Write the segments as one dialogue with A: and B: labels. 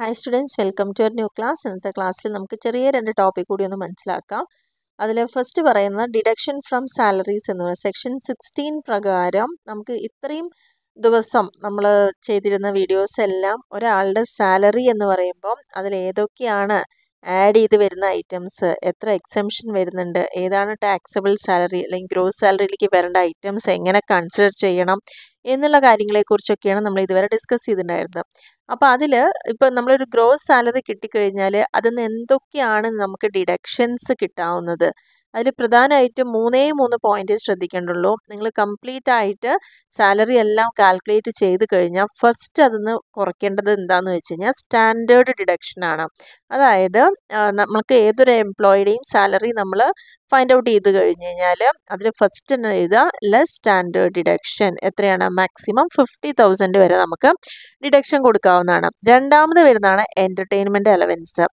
A: Hi students welcome to our new class ഇന്നത്തെ ക്ലാസ്സിൽ നമുക്ക് ചെറിയ രണ്ട് ടോപ്പിക് കൂടി ഒന്ന് മനസ്സിലാക്കാം അതിൽ ഫസ്റ്റ് പറയുന്ന ഡിഡക്ഷൻ ഫ്രം സാലറീസ് എന്ന് പറയുന്നത് സെക്ഷൻ സിക്സ്റ്റീൻ പ്രകാരം നമുക്ക് ഇത്രയും ദിവസം നമ്മൾ ചെയ്തിരുന്ന വീഡിയോസ് എല്ലാം ഒരാളുടെ സാലറി എന്ന് പറയുമ്പം അതിൽ ഏതൊക്കെയാണ് ആഡ് ചെയ്ത് വരുന്ന ഐറ്റംസ് എത്ര എക്സംഷൻ വരുന്നുണ്ട് ഏതാണ് ടാക്സബിൾ സാലറി അല്ലെങ്കിൽ ഗ്രോസ് സാലറിയിലേക്ക് വരേണ്ട ഐറ്റംസ് എങ്ങനെ കൺസിഡർ ചെയ്യണം എന്നുള്ള കാര്യങ്ങളെക്കുറിച്ചൊക്കെയാണ് നമ്മൾ ഇതുവരെ ഡിസ്കസ് ചെയ്തിട്ടുണ്ടായിരുന്നത് അപ്പോൾ അതിൽ ഇപ്പോൾ നമ്മളൊരു ഗ്രോസ് സാലറി കിട്ടിക്കഴിഞ്ഞാൽ അതിൽ നിന്ന് എന്തൊക്കെയാണ് നമുക്ക് ഡിഡക്ഷൻസ് കിട്ടാവുന്നത് അതിൽ പ്രധാനമായിട്ടും മൂന്നേ മൂന്ന് പോയിന്റ് ശ്രദ്ധിക്കേണ്ടുള്ളൂ നിങ്ങൾ കംപ്ലീറ്റ് ആയിട്ട് സാലറി എല്ലാം കാൽക്കുലേറ്റ് ചെയ്ത് കഴിഞ്ഞാൽ ഫസ്റ്റ് അതിന്ന് കുറയ്ക്കേണ്ടത് എന്താണെന്ന് വെച്ച് കഴിഞ്ഞാൽ സ്റ്റാൻഡേർഡ് ഡിഡക്ഷൻ ആണ് അതായത് നമുക്ക് ഏതൊരു എംപ്ലോയിയുടെയും സാലറി നമ്മൾ ഫൈൻഡ് ഔട്ട് ചെയ്ത് കഴിഞ്ഞ് കഴിഞ്ഞാൽ അതിൽ ഫസ്റ്റ് തന്നെ എഴുതുക ലെസ് സ്റ്റാൻഡേർഡ് ഡിഡക്ഷൻ എത്രയാണ് മാക്സിമം ഫിഫ്റ്റി തൗസൻഡ് വരെ നമുക്ക് ഡിഡക്ഷൻ കൊടുക്കാവുന്നതാണ് രണ്ടാമത് വരുന്നതാണ് എൻ്റർടൈൻമെൻറ്റ് അലവൻസ്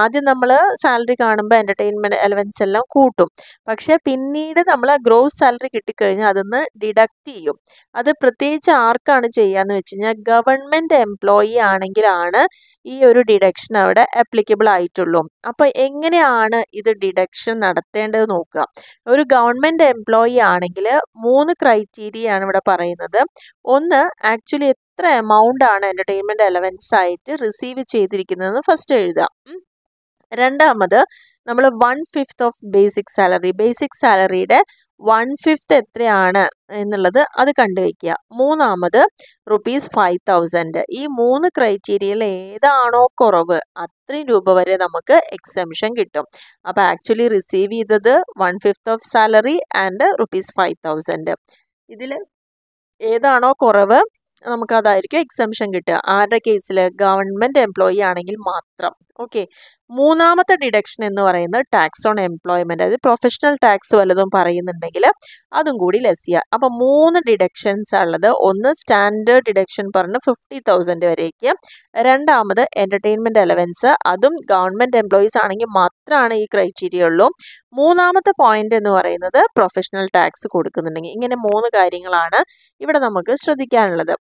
A: ആദ്യം നമ്മൾ സാലറി കാണുമ്പോൾ എൻ്റർടൈൻമെൻറ്റ് അലവൻസ് എല്ലാം കൂട്ടും പക്ഷേ പിന്നീട് നമ്മൾ ഗ്രോസ് സാലറി കിട്ടിക്കഴിഞ്ഞാൽ അതൊന്ന് ഡിഡക്റ്റ് ചെയ്യും അത് പ്രത്യേകിച്ച് ആർക്കാണ് ചെയ്യാന്ന് വെച്ച് കഴിഞ്ഞാൽ ഗവൺമെൻറ് എംപ്ലോയി ആണെങ്കിലാണ് ഈ ഒരു ഡിഡക്ഷൻ അവിടെ അപ്ലിക്കബിൾ ആയിട്ടുള്ളൂ അപ്പോൾ എങ്ങനെയാണ് ഇത് ഡിഡക്ഷൻ നടത്തേണ്ടത് വേണ്ടത് നോക്കുക ഒരു ഗവൺമെൻറ് എംപ്ലോയി ആണെങ്കിൽ മൂന്ന് ക്രൈറ്റീരിയ ആണ് ഇവിടെ പറയുന്നത് ഒന്ന് ആക്ച്വലി എത്ര എമൗണ്ട് ആണ് എൻ്റർടൈൻമെൻറ്റ് അലവൻസ് ആയിട്ട് റിസീവ് ചെയ്തിരിക്കുന്നതെന്ന് ഫസ്റ്റ് എഴുതാം രണ്ടാമത് നമ്മൾ one fifth of basic salary basic സാലറിയുടെ വൺ ഫിഫ്ത്ത് എത്രയാണ് എന്നുള്ളത് അത് കണ്ടുവയ്ക്കുക മൂന്നാമത് റുപ്പീസ് ഫൈവ് തൗസൻഡ് ഈ മൂന്ന് ക്രൈറ്റീരിയയിൽ ഏതാണോ കുറവ് അത്രയും രൂപ വരെ നമുക്ക് എക്സംഷൻ കിട്ടും അപ്പോൾ ആക്ച്വലി റിസീവ് ചെയ്തത് one fifth of salary and rupees five thousand ഇതിൽ ഏതാണോ കുറവ് നമുക്കതായിരിക്കും എക്സംഷൻ കിട്ടുക ആരുടെ കേസിൽ ഗവൺമെൻറ് എംപ്ലോയി ആണെങ്കിൽ മാത്രം ഓക്കെ മൂന്നാമത്തെ ഡിഡക്ഷൻ എന്ന് പറയുന്നത് ടാക്സ് ഓൺ എംപ്ലോയ്മെൻറ്റ് അതായത് പ്രൊഫഷണൽ ടാക്സ് വല്ലതും പറയുന്നുണ്ടെങ്കിൽ അതും കൂടി ലെസ് ചെയ്യുക അപ്പോൾ മൂന്ന് ഡിഡക്ഷൻസ് ഉള്ളത് ഒന്ന് സ്റ്റാൻഡേർഡ് ഡിഡക്ഷൻ പറഞ്ഞ് ഫിഫ്റ്റി തൗസൻഡ് വരേക്ക് രണ്ടാമത് എൻ്റർടൈൻമെൻറ്റ് അലവൻസ് അതും ഗവൺമെൻറ് എംപ്ലോയീസ് ആണെങ്കിൽ മാത്രമാണ് ഈ ക്രൈറ്റീരിയ ഉള്ളൂ മൂന്നാമത്തെ പോയിന്റ് എന്ന് പറയുന്നത് പ്രൊഫഷണൽ ടാക്സ് കൊടുക്കുന്നുണ്ടെങ്കിൽ ഇങ്ങനെ മൂന്ന് കാര്യങ്ങളാണ് ഇവിടെ നമുക്ക് ശ്രദ്ധിക്കാനുള്ളത്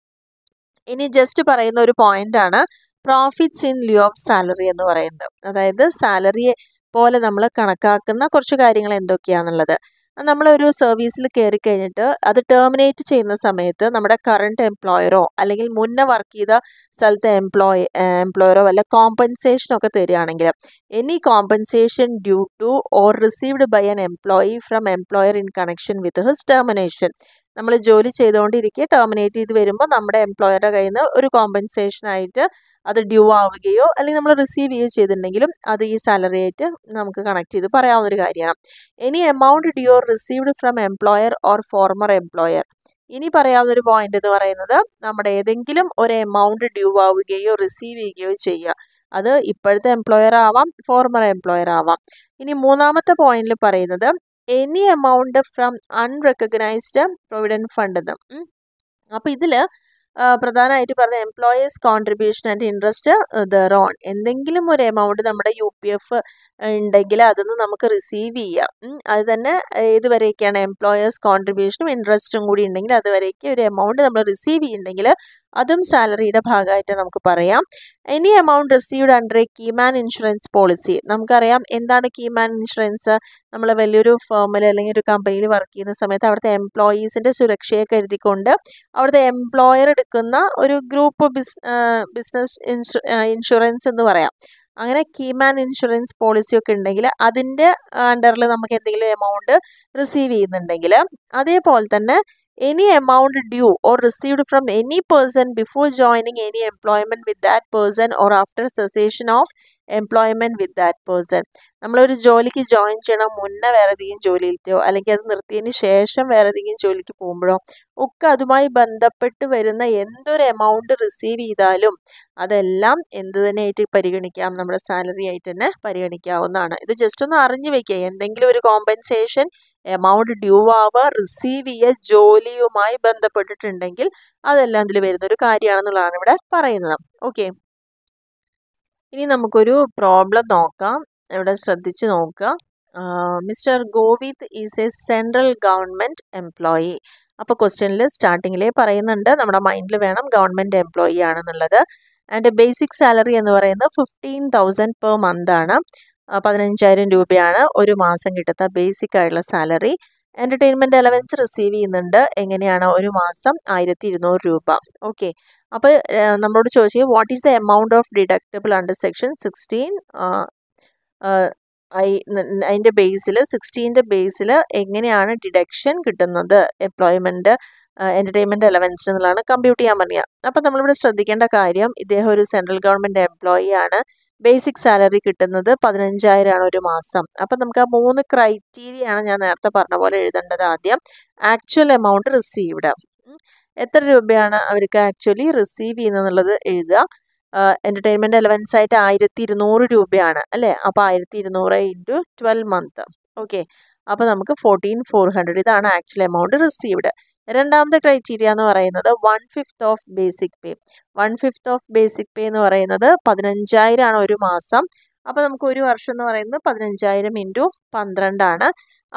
A: ഇനി ജസ്റ്റ് പറയുന്ന ഒരു പോയിന്റ് ആണ് profits in lieu of salary എന്ന് പറയുന്നത് അതായത് സാലറിയെ പോലെ നമ്മൾ കണക്കാക്കുന്ന കുറച്ച് കാര്യങ്ങൾ എന്തൊക്കെയാണെന്നുള്ളത് നമ്മളൊരു സർവീസിൽ കയറി കഴിഞ്ഞിട്ട് അത് ടെർമിനേറ്റ് ചെയ്യുന്ന സമയത്ത് നമ്മുടെ കറണ്ട് എംപ്ലോയറോ അല്ലെങ്കിൽ മുന്നേ വർക്ക് ചെയ്ത സ്ഥലത്തെ എംപ്ലോയ എംപ്ലോയറോ വല്ല കോമ്പൻസേഷനൊക്കെ തരികയാണെങ്കിൽ any compensation due to or received by an employee from employer in connection with his termination നമ്മൾ ജോലി ചെയ്തുകൊണ്ടിരിക്കുക ടെർമിനേറ്റ് ചെയ്ത് വരുമ്പോൾ നമ്മുടെ എംപ്ലോയറുടെ കയ്യിൽ നിന്ന് ഒരു കോമ്പൻസേഷൻ ആയിട്ട് അത് ഡ്യൂ ആവുകയോ അല്ലെങ്കിൽ നമ്മൾ റിസീവ് ചെയ്യുകയോ ചെയ്തിട്ടുണ്ടെങ്കിലും അത് ഈ സാലറി ആയിട്ട് നമുക്ക് കണക്ട് ചെയ്ത് പറയാവുന്ന ഒരു കാര്യമാണ് any amount due received from employer or former employer ഇനി പറയാവുന്ന ഒരു പോയിന്റ് എന്ന് പറയുന്നത് നമ്മുടെ ഏതെങ്കിലും ഒരു എമൗണ്ട് ഡ്യൂ ആവുകയോ റിസീവ് ചെയ്യുകയോ ചെയ്യുക അത് ഇപ്പോഴത്തെ എംപ്ലോയർ ആവാം ഫോർമർ എംപ്ലോയർ ആവാം ഇനി മൂന്നാമത്തെ പോയിന്റിൽ പറയുന്നത് any amount from unrecognised provident fund എന്ന് അപ്പോൾ ഇതിൽ പ്രധാനമായിട്ട് പറഞ്ഞ employees contribution and interest thereon എന്തെങ്കിലും ഒരു എമൗണ്ട് നമ്മുടെ യു പി എഫ് ഉണ്ടെങ്കിൽ അതൊന്ന് നമുക്ക് റിസീവ് ചെയ്യാം അത് തന്നെ ഏതുവരെയൊക്കെയാണ് എംപ്ലോയേഴ്സ് കോൺട്രിബ്യൂഷനും ഇൻട്രസ്റ്റും കൂടി ഉണ്ടെങ്കിൽ അതുവരെയൊക്കെ ഒരു എമൗണ്ട് നമ്മൾ റിസീവ് ചെയ്യുന്നുണ്ടെങ്കിൽ അതും സാലറിയുടെ ഭാഗമായിട്ട് നമുക്ക് പറയാം any amount received under a keyman insurance policy നമുക്കറിയാം എന്താണ് കീമാൻ ഇൻഷുറൻസ് നമ്മൾ വലിയൊരു ഫേമിൽ അല്ലെങ്കിൽ ഒരു കമ്പനിയിൽ വർക്ക് ചെയ്യുന്ന സമയത്ത് അവിടുത്തെ എംപ്ലോയീസിൻ്റെ സുരക്ഷയെ കരുതിക്കൊണ്ട് അവിടുത്തെ എംപ്ലോയർ എടുക്കുന്ന ഒരു ഗ്രൂപ്പ് ബിസ് ബിസിനസ് ഇൻഷുറൻസ് എന്ന് പറയാം അങ്ങനെ കീമാൻ ഇൻഷുറൻസ് പോളിസിയൊക്കെ ഉണ്ടെങ്കിൽ അതിൻ്റെ അണ്ടറിൽ നമുക്ക് എന്തെങ്കിലും എമൗണ്ട് റിസീവ് ചെയ്യുന്നുണ്ടെങ്കിൽ അതേപോലെ തന്നെ any amount due or received from any person before joining any employment with that person or after cessation of employment with that person നമ്മളൊരു ജോലിക്ക് ജോയിൻ ചെയ്യണം മുന്നേ വേറെ ഏതെങ്കിലും ജോലിയിലത്തെയോ അല്ലെങ്കിൽ അത് നിർത്തിയതിന് ശേഷം വേറെ ഏതെങ്കിലും ജോലിക്ക് പോകുമ്പോഴോ ഒക്കെ അതുമായി ബന്ധപ്പെട്ട് വരുന്ന എന്തൊരു എമൗണ്ട് റിസീവ് ചെയ്താലും അതെല്ലാം എന്ത് തന്നെയായിട്ട് പരിഗണിക്കാം നമ്മുടെ സാലറി ആയിട്ട് തന്നെ പരിഗണിക്കാവുന്നതാണ് ഇത് ജസ്റ്റ് ഒന്ന് അറിഞ്ഞു വെക്കുക എന്തെങ്കിലും ഒരു കോമ്പൻസേഷൻ എമൗണ്ട് ഡ്യൂ ആവ റിസീവ് ചെയ്യുക ജോലിയുമായി ബന്ധപ്പെട്ടിട്ടുണ്ടെങ്കിൽ അതെല്ലാം ഇതിൽ ഒരു കാര്യമാണെന്നുള്ളതാണ് ഇവിടെ പറയുന്നത് ഓക്കെ ഇനി നമുക്കൊരു പ്രോബ്ലം നോക്കാം ഇവിടെ ശ്രദ്ധിച്ചു നോക്കുക mister Govind is a central government employee അപ്പോൾ ക്വസ്റ്റ്യനിൽ സ്റ്റാർട്ടിങ്ങിലേ പറയുന്നുണ്ട് നമ്മുടെ മൈൻഡിൽ വേണം ഗവൺമെൻറ് എംപ്ലോയി ആണെന്നുള്ളത് ആൻഡ് ബേസിക് സാലറി എന്ന് പറയുന്നത് ഫിഫ്റ്റീൻ തൗസൻഡ് പെർ മന്ത് ആണ് പതിനഞ്ചായിരം രൂപയാണ് ഒരു മാസം കിട്ടുന്ന ബേസിക് ആയിട്ടുള്ള സാലറി എൻ്റർടൈൻമെൻ്റ് അലവൻസ് റിസീവ് ചെയ്യുന്നുണ്ട് എങ്ങനെയാണ് ഒരു മാസം ആയിരത്തി ഇരുന്നൂറ് രൂപ ഓക്കെ അപ്പോൾ നമ്മളോട് ചോദിച്ചു what is the amount of deductible under section sixteen I അതിൻ്റെ ബേസിൽ സിക്സ്റ്റീൻ്റെ ബേസിൽ എങ്ങനെയാണ് ഡിഡക്ഷൻ കിട്ടുന്നത് എംപ്ലോയ്മെൻറ്റ് എൻ്റർടൈൻമെൻറ്റ് അലവൻസ് എന്നുള്ളതാണ് കമ്പ്യൂട്ട് ചെയ്യാൻ പറയുക അപ്പോൾ നമ്മളിവിടെ ശ്രദ്ധിക്കേണ്ട കാര്യം ഇദ്ദേഹം ഒരു സെൻട്രൽ ഗവൺമെൻറ് എംപ്ലോയി ആണ് ബേസിക് സാലറി കിട്ടുന്നത് പതിനഞ്ചായിരമാണ് ഒരു മാസം അപ്പം നമുക്ക് ആ മൂന്ന് ക്രൈറ്റീരിയ ആണ് ഞാൻ നേരത്തെ പറഞ്ഞ പോലെ എഴുതേണ്ടത് ആദ്യം ആക്ച്വൽ എമൗണ്ട് റിസീവ്ഡ് എത്ര രൂപയാണ് അവർക്ക് ആക്ച്വലി റിസീവ് ചെയ്യുന്നതെന്നുള്ളത് എഴുതുക എൻ്റർടൈൻമെൻ്റ് അലവൻസ് ആയിട്ട് ആയിരത്തി ഇരുന്നൂറ് രൂപയാണ് അല്ലേ അപ്പോൾ ആയിരത്തി ഇരുന്നൂറ് ഇൻറ്റു ട്വൽവ് മന്ത് ഓക്കെ അപ്പോൾ നമുക്ക് ഫോർട്ടീൻ ഫോർ ഹൺഡ്രഡ് ഇതാണ് ആക്ച്വൽ എമൗണ്ട് റിസീവ്ഡ് രണ്ടാമത്തെ ക്രൈറ്റീരിയ എന്ന് പറയുന്നത് one fifth of basic pay one fifth of basic pay എന്ന് പറയുന്നത് ആണ് ഒരു മാസം അപ്പോൾ നമുക്ക് ഒരു വർഷം എന്ന് പറയുന്നത് പതിനഞ്ചായിരം ഇൻറ്റു പന്ത്രണ്ടാണ്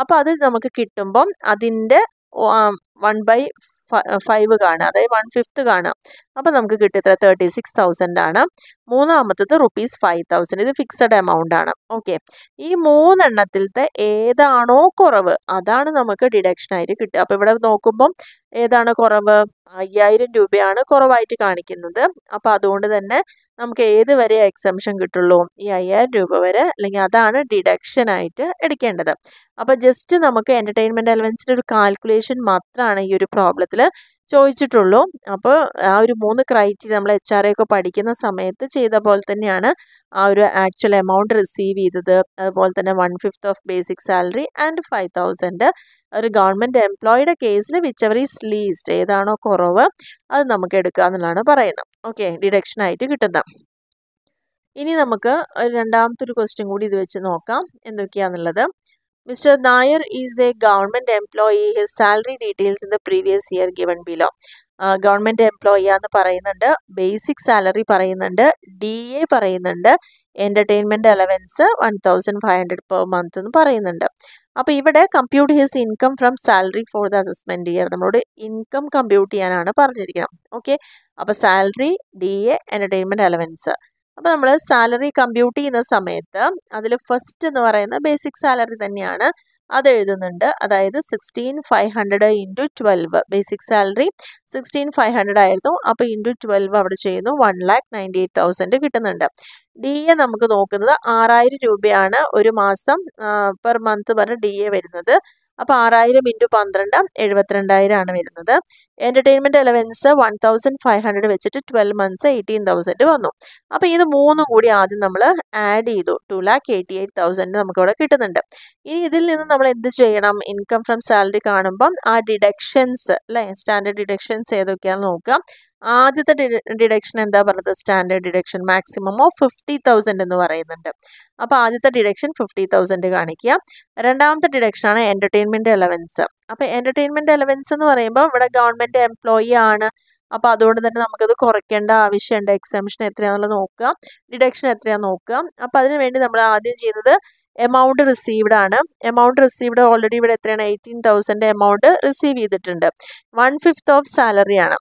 A: അപ്പോൾ അത് നമുക്ക് കിട്ടുമ്പം അതിൻ്റെ വൺ ബൈ ഫൈവ് കാണുക അതായത് വൺ ഫിഫ്ത്ത് കാണുക അപ്പോൾ നമുക്ക് കിട്ടിയത്ര തേർട്ടി സിക്സ് തൗസൻഡ് ആണ് മൂന്നാമത്തത് റുപ്പീസ് ഫൈവ് തൗസൻഡ് ഇത് ഫിക്സഡ് എമൗണ്ട് ആണ് ഓക്കെ ഈ മൂന്നെണ്ണത്തിലത്തെ ഏതാണോ കുറവ് അതാണ് നമുക്ക് ഡിഡക്ഷൻ ആയിട്ട് കിട്ടുക അപ്പോൾ ഇവിടെ നോക്കുമ്പം ഏതാണ് കുറവ് അയ്യായിരം രൂപയാണ് കുറവായിട്ട് കാണിക്കുന്നത് അപ്പോൾ അതുകൊണ്ട് തന്നെ നമുക്ക് ഏത് വരെ എക്സംഷൻ കിട്ടുള്ളൂ ഈ അയ്യായിരം രൂപ വരെ അല്ലെങ്കിൽ അതാണ് ഡിഡക്ഷൻ ആയിട്ട് എടുക്കേണ്ടത് അപ്പോൾ ജസ്റ്റ് നമുക്ക് എന്റർടൈൻമെന്റ് അലവൻസിന്റെ ഒരു കാൽക്കുലേഷൻ മാത്രമാണ് ഈ ഒരു പ്രോബ്ലത്തിൽ ചോദിച്ചിട്ടുള്ളൂ അപ്പോൾ ആ ഒരു മൂന്ന് ക്രൈറ്റീരിയ നമ്മൾ എച്ച് ആർ ഒക്കെ പഠിക്കുന്ന സമയത്ത് ചെയ്ത പോലെ തന്നെയാണ് ആ ഒരു ആക്ച്വൽ എമൗണ്ട് റിസീവ് ചെയ്തത് അതുപോലെ തന്നെ one fifth of basic salary and five thousand ഒരു ഗവൺമെൻറ് എംപ്ലോയിയുടെ കേസിൽ വിച്ച് എവർ ഈസ് ലീസ്റ്റ് ഏതാണോ കുറവ് അത് നമുക്ക് എടുക്കുക എന്നുള്ളതാണ് പറയുന്നത് ഓക്കെ ആയിട്ട് കിട്ടുന്നത് ഇനി നമുക്ക് രണ്ടാമത്തെ ഒരു ക്വസ്റ്റ്യൻ കൂടി ഇത് വെച്ച് നോക്കാം എന്തൊക്കെയാണെന്നുള്ളത് Mr. Nair is a government employee. His salary details in the previous year given below. Government employee ആണെന്ന് പറയുന്നുണ്ട് ബേസിക് സാലറി പറയുന്നുണ്ട് ഡി എ പറയുന്നുണ്ട് entertainment allowance one thousand five hundred per month എന്ന് പറയുന്നുണ്ട് അപ്പോൾ ഇവിടെ compute his income from salary for the assessment year നമ്മളോട് income compute ചെയ്യാനാണ് പറഞ്ഞിരിക്കുന്നത് ഓക്കെ അപ്പോൾ salary D A entertainment allowance അപ്പോൾ നമ്മൾ സാലറി കമ്പ്യൂട്ട് ചെയ്യുന്ന സമയത്ത് അതിൽ ഫസ്റ്റ് എന്ന് പറയുന്ന ബേസിക് സാലറി തന്നെയാണ് അത് എഴുതുന്നുണ്ട് അതായത് sixteen five hundred into twelve basic salary sixteen five hundred ആയിരുന്നു അപ്പോൾ ഇൻറ്റു ട്വൽവ് അവിടെ ചെയ്യുന്നു one lakh ninety eight thousand കിട്ടുന്നുണ്ട് ഡി എ നമുക്ക് നോക്കുന്നത് ആറായിരം രൂപയാണ് ഒരു മാസം പെർ മന്ത് പറഞ്ഞ് ഡി എ വരുന്നത് അപ്പോൾ ആറായിരം ഇൻറ്റു പന്ത്രണ്ട് എഴുപത്തിരണ്ടായിരം ആണ് വരുന്നത് entertainment allowance one thousand five hundred വെച്ചിട്ട് ട്വൽവ് മന്ത്സ് എയ്റ്റീൻ തൗസൻഡ് വന്നു അപ്പോൾ ഇത് മൂന്നും കൂടി ആദ്യം നമ്മൾ ആഡ് ചെയ്തു two lakh eighty eight thousand നമുക്കിവിടെ കിട്ടുന്നുണ്ട് ഇനി ഇതിൽ നിന്ന് നമ്മൾ എന്ത് ചെയ്യണം ഇൻകം ഫ്രം സാലറി കാണുമ്പം ആ ഡിഡക്ഷൻസ് അല്ലേ സ്റ്റാൻഡേർഡ് ഡിഡക്ഷൻസ് ഏതൊക്കെയാണെന്ന് നോക്കുക ആദ്യത്തെ ഡിഡക്ഷൻ എന്താ പറഞ്ഞത് standard deduction maximum of fifty thousand എന്ന് പറയുന്നുണ്ട് അപ്പോൾ ആദ്യത്തെ ഡിഡക്ഷൻ ഫിഫ്റ്റി തൗസൻഡ് കാണിക്കുക രണ്ടാമത്തെ ഡിഡക്ഷനാണ് എൻ്റർടൈൻമെൻറ്റ് അലവൻസ് അപ്പോൾ എൻ്റർടൈൻമെൻറ്റ് അലവൻസ് എന്ന് പറയുമ്പോൾ ഇവിടെ ഗവൺമെൻറ് എംപ്ലോയി ആണ് അപ്പോൾ അതുകൊണ്ട് തന്നെ നമുക്കത് കുറയ്ക്കേണ്ട ആവശ്യമുണ്ട് എക്സാമിഷൻ എത്രയാണെന്നുള്ളത് നോക്കുക ഡിഡക്ഷൻ എത്രയാണെന്ന് നോക്കുക അപ്പോൾ അതിന് വേണ്ടി നമ്മൾ ആദ്യം ചെയ്യുന്നത് എമൗണ്ട് റിസീവ്ഡ് ആണ് എമൗണ്ട് റിസീവ്ഡ് ഓൾറെഡി ഇവിടെ എത്രയാണ് എയ്റ്റീൻ തൗസൻഡ് എമൗണ്ട് റിസീവ് ചെയ്തിട്ടുണ്ട് വൺ ഫിഫ്ത്ത് ഓഫ് സാലറി ആണ്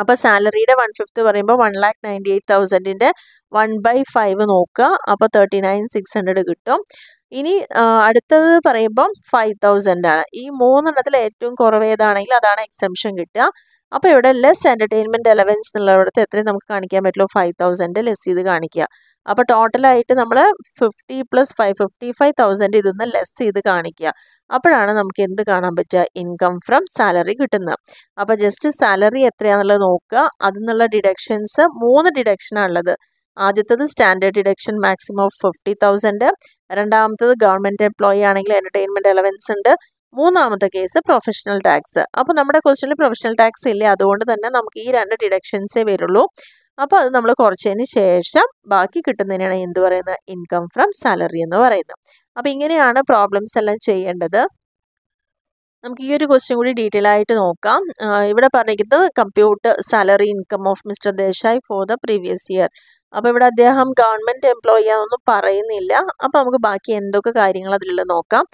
A: അപ്പോൾ സാലറിയുടെ വൺ ഫിഫ്ത്ത് പറയുമ്പോൾ വൺ ലാക്ക് നയൻറ്റി എയ്റ്റ് തൗസൻഡിൻ്റെ വൺ ബൈ ഫൈവ് നോക്കുക അപ്പോൾ തേർട്ടി നയൻ സിക്സ് ഹൺഡ്രഡ് കിട്ടും ഇനി അടുത്തത് പറയുമ്പം ഫൈവ് തൗസൻഡ് ആണ് ഈ മൂന്നെണ്ണത്തിൽ ഏറ്റവും കുറവേതാണെങ്കിൽ അതാണ് എക്സംഷൻ കിട്ടുക അപ്പോൾ ഇവിടെ ലെസ് എൻ്റർടൈൻമെൻറ്റ് എലവൻസ് എന്നുള്ളിടത്ത് എത്രയും നമുക്ക് കാണിക്കാൻ പറ്റുള്ളൂ ഫൈവ് തൗസൻഡ് ലെസ് ചെയ്ത് കാണിക്കുക അപ്പോൾ ടോട്ടലായിട്ട് നമ്മൾ fifty plus five fifty five thousand ഇതൊന്ന് ലെസ് ചെയ്ത് കാണിക്കുക അപ്പോഴാണ് നമുക്ക് എന്ത് കാണാൻ പറ്റുക ഇൻകം ഫ്രം സാലറി കിട്ടുന്നത് അപ്പോൾ ജസ്റ്റ് സാലറി എത്രയാണെന്നുള്ളത് നോക്കുക അതിൽ നിന്നുള്ള ഡിഡക്ഷൻസ് മൂന്ന് ഉള്ളത് ആദ്യത്തത് standard deduction maximum of fifty thousand രണ്ടാമത്തത് ഗവൺമെൻറ് എംപ്ലോയി ആണെങ്കിൽ എൻ്റർടൈൻമെൻറ്റ് അലവൻസ് ഉണ്ട് മൂന്നാമത്തെ കേസ് പ്രൊഫഷണൽ ടാക്സ് അപ്പോൾ നമ്മുടെ ക്വസ്റ്റനിൽ പ്രൊഫഷണൽ ടാക്സ് ഇല്ല അതുകൊണ്ട് തന്നെ നമുക്ക് ഈ രണ്ട് ഡിഡക്ഷൻസേ വരുള്ളൂ അപ്പോൾ അത് നമ്മൾ കുറച്ചതിന് ശേഷം ബാക്കി കിട്ടുന്നതിനാണ് എന്ത് പറയുന്നത് ഇൻകം ഫ്രം സാലറി എന്ന് പറയുന്നത് അപ്പോൾ ഇങ്ങനെയാണ് പ്രോബ്ലംസ് എല്ലാം ചെയ്യേണ്ടത് നമുക്ക് ഈ ഒരു ക്വസ്റ്റ്യൻ കൂടി ഡീറ്റെയിൽ ആയിട്ട് നോക്കാം ഇവിടെ പറഞ്ഞിരിക്കുന്നത് computer salary income of mister Desai for the previous year അപ്പോൾ ഇവിടെ അദ്ദേഹം ഗവൺമെൻറ് എംപ്ലോയി ആണെന്നൊന്നും പറയുന്നില്ല അപ്പോൾ നമുക്ക് ബാക്കി എന്തൊക്കെ കാര്യങ്ങൾ അതിലുള്ള നോക്കാം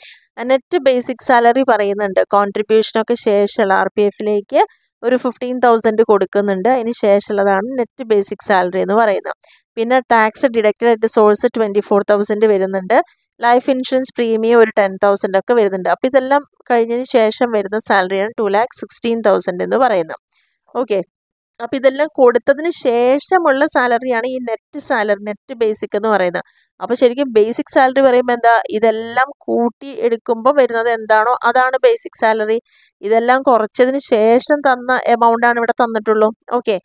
A: നെറ്റ് ബേസിക് സാലറി പറയുന്നുണ്ട് കോൺട്രിബ്യൂഷനൊക്കെ ശേഷമുള്ള ആർ പി എഫിലേക്ക് ഒരു ഫിഫ്റ്റീൻ തൗസൻഡ് കൊടുക്കുന്നുണ്ട് അതിന് ശേഷമുള്ളതാണ് നെറ്റ് ബേസിക് സാലറി എന്ന് പറയുന്നത് പിന്നെ tax deducted at source twenty four thousand വരുന്നുണ്ട് ലൈഫ് ഇൻഷുറൻസ് പ്രീമിയം ഒരു ടെൻ തൗസൻഡ് ഒക്കെ വരുന്നുണ്ട് അപ്പോൾ ഇതെല്ലാം കഴിഞ്ഞതിന് ശേഷം വരുന്ന സാലറിയാണ് ടു ലാക്ക് സിക്സ്റ്റീൻ തൗസൻഡ് എന്ന് പറയുന്നത് ഓക്കെ അപ്പോൾ ഇതെല്ലാം കൊടുത്തതിന് ശേഷമുള്ള സാലറിയാണ് ഈ നെറ്റ് സാലറി നെറ്റ് ബേസിക് എന്ന് പറയുന്നത് അപ്പോൾ ശരിക്കും ബേസിക് സാലറി പറയുമ്പോൾ എന്താ ഇതെല്ലാം കൂട്ടി എടുക്കുമ്പോൾ വരുന്നത് എന്താണോ അതാണ് ബേസിക് സാലറി ഇതെല്ലാം കുറച്ചതിന് ശേഷം തന്ന എമൗണ്ട് ആണ് ഇവിടെ തന്നിട്ടുള്ളൂ ഓക്കെ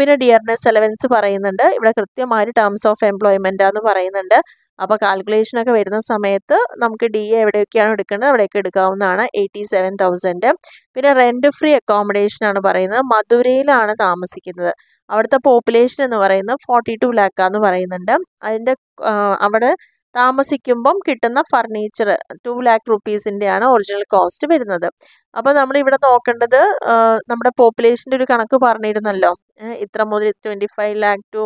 A: പിന്നെ ഡിയർനെസ് അലവൻസ് പറയുന്നുണ്ട് ഇവിടെ കൃത്യമായ ടേംസ് ഓഫ് എംപ്ലോയ്മെൻ്റ് എന്ന് പറയുന്നുണ്ട് അപ്പോൾ ഒക്കെ വരുന്ന സമയത്ത് നമുക്ക് ഡി എ എവിടെയൊക്കെയാണ് എടുക്കേണ്ടത് അവിടെയൊക്കെ എടുക്കാവുന്നതാണ് എയ്റ്റി സെവൻ തൗസൻഡ് പിന്നെ റെൻറ്റ് ഫ്രീ ആണ് പറയുന്നത് മധുരയിലാണ് താമസിക്കുന്നത് അവിടുത്തെ പോപ്പുലേഷൻ എന്ന് പറയുന്നത് ഫോർട്ടി ടു ലാക്കാന്ന് പറയുന്നുണ്ട് അതിൻ്റെ അവിടെ താമസിക്കുമ്പം കിട്ടുന്ന ഫർണിച്ചർ ടു ലാക്ക് റുപ്പീസിൻ്റെയാണ് ഒറിജിനൽ കോസ്റ്റ് വരുന്നത് അപ്പോൾ നമ്മൾ ഇവിടെ നോക്കേണ്ടത് നമ്മുടെ പോപ്പുലേഷൻ്റെ ഒരു കണക്ക് പറഞ്ഞിരുന്നല്ലോ ഇത്ര മുതൽ twenty five lakh to